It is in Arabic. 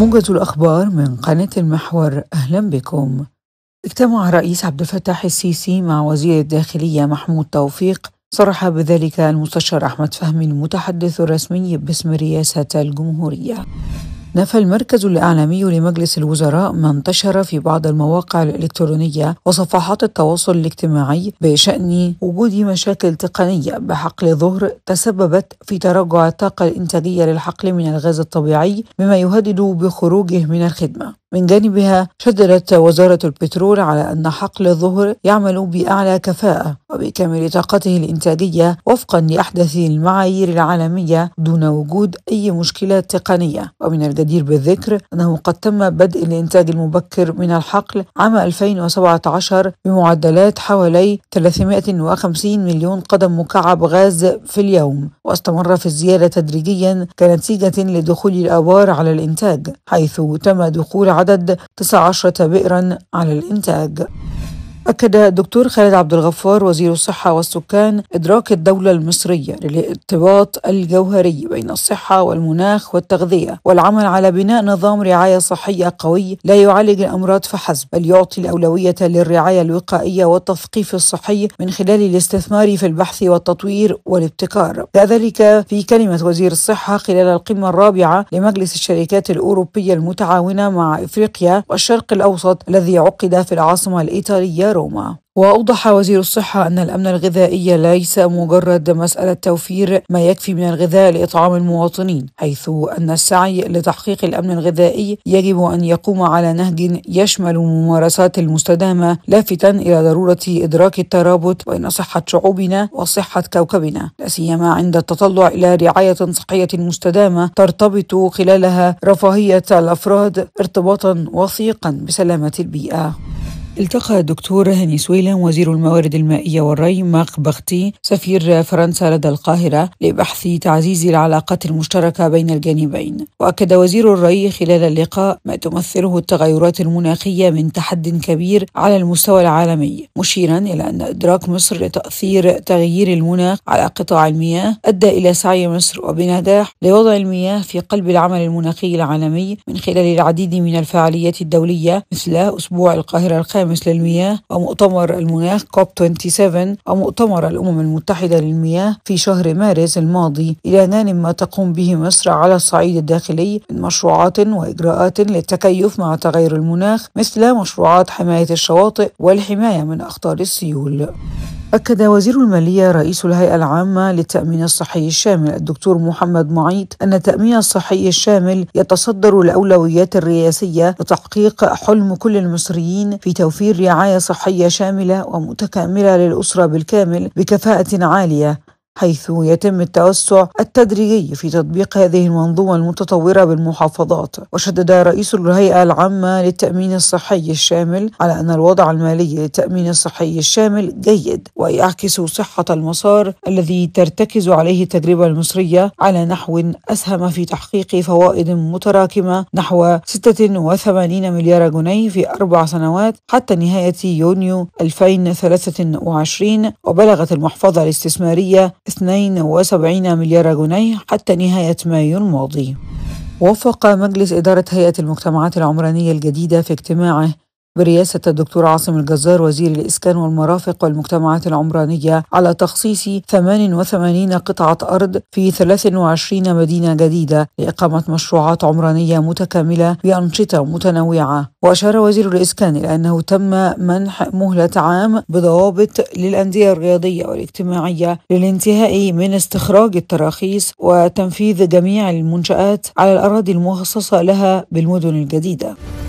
موجز الأخبار من قناة المحور أهلا بكم اجتمع رئيس عبد الفتاح السيسي مع وزير الداخلية محمود توفيق صرح بذلك المستشار أحمد فهمي المتحدث الرسمي باسم رئاسة الجمهورية نفى المركز الإعلامي لمجلس الوزراء ما انتشر في بعض المواقع الإلكترونية وصفحات التواصل الاجتماعي بشأن وجود مشاكل تقنية بحقل ظهر تسببت في تراجع الطاقة الإنتاجية للحقل من الغاز الطبيعي مما يهدد بخروجه من الخدمة من جانبها شددت وزارة البترول على أن حقل الظهر يعمل بأعلى كفاءة وبكامل طاقته الإنتاجية وفقا لأحدث المعايير العالمية دون وجود أي مشكلات تقنية ومن الجدير بالذكر أنه قد تم بدء الإنتاج المبكر من الحقل عام 2017 بمعدلات حوالي 350 مليون قدم مكعب غاز في اليوم واستمر في الزيادة تدريجيا كنتيجة لدخول الآبار على الإنتاج حيث تم دخول عدد 19 بئرا على الإنتاج أكد الدكتور خالد عبد الغفار وزير الصحة والسكان إدراك الدولة المصرية للارتباط الجوهري بين الصحة والمناخ والتغذية والعمل على بناء نظام رعاية صحية قوي لا يعالج الأمراض فحسب بل يعطي الأولوية للرعاية الوقائية والتثقيف الصحي من خلال الاستثمار في البحث والتطوير والابتكار كذلك في كلمة وزير الصحة خلال القمة الرابعة لمجلس الشركات الأوروبية المتعاونة مع إفريقيا والشرق الأوسط الذي عقد في العاصمة الإيطالية روما وأوضح وزير الصحة أن الأمن الغذائي ليس مجرد مسألة توفير ما يكفي من الغذاء لإطعام المواطنين، حيث أن السعي لتحقيق الأمن الغذائي يجب أن يقوم على نهج يشمل الممارسات المستدامة، لافتا إلى ضرورة إدراك الترابط بين صحة شعوبنا وصحة كوكبنا، لا سيما عند التطلع إلى رعاية صحية مستدامة ترتبط خلالها رفاهية الأفراد ارتباطا وثيقا بسلامة البيئة. التقى الدكتور هاني سويلم وزير الموارد المائية والري ماق بختي سفير فرنسا لدى القاهرة لبحث تعزيز العلاقات المشتركة بين الجانبين وأكد وزير الري خلال اللقاء ما تمثله التغيرات المناخية من تحد كبير على المستوى العالمي مشيرا إلى أن إدراك مصر لتأثير تغيير المناخ على قطاع المياه أدى إلى سعي مصر وبنجاح لوضع المياه في قلب العمل المناخي العالمي من خلال العديد من الفعاليات الدولية مثل أسبوع القاهرة الخامس الخامس للمياه ومؤتمر المناخ كوب 27 ومؤتمر الأمم المتحدة للمياه في شهر مارس الماضي إلى نان ما تقوم به مصر على الصعيد الداخلي من مشروعات وإجراءات للتكيف مع تغير المناخ مثل مشروعات حماية الشواطئ والحماية من أخطار السيول أكد وزير المالية رئيس الهيئة العامة للتأمين الصحي الشامل الدكتور محمد معيط أن التأمين الصحي الشامل يتصدر الأولويات الرئاسية لتحقيق حلم كل المصريين في توفير رعاية صحية شاملة ومتكاملة للأسرة بالكامل بكفاءة عالية حيث يتم التوسع التدريجي في تطبيق هذه المنظومة المتطورة بالمحافظات وشدد رئيس الهيئة العامة للتأمين الصحي الشامل على أن الوضع المالي للتأمين الصحي الشامل جيد ويعكس صحة المسار الذي ترتكز عليه التجربة المصرية على نحو أسهم في تحقيق فوائد متراكمة نحو 86 مليار جنيه في أربع سنوات حتى نهاية يونيو 2023 وبلغت المحفظة الاستثمارية 72 مليار جنيه حتى نهاية مايو الماضي وفق مجلس إدارة هيئة المجتمعات العمرانية الجديدة في اجتماعه برئاسة الدكتور عاصم الجزار وزير الإسكان والمرافق والمجتمعات العمرانية على تخصيص 88 قطعة أرض في 23 مدينة جديدة لإقامة مشروعات عمرانية متكاملة بأنشطة متنوعة وأشار وزير الإسكان إلى أنه تم منح مهلة عام بضوابط للأندية الرياضية والاجتماعية للانتهاء من استخراج التراخيص وتنفيذ جميع المنشآت على الأراضي المخصصة لها بالمدن الجديدة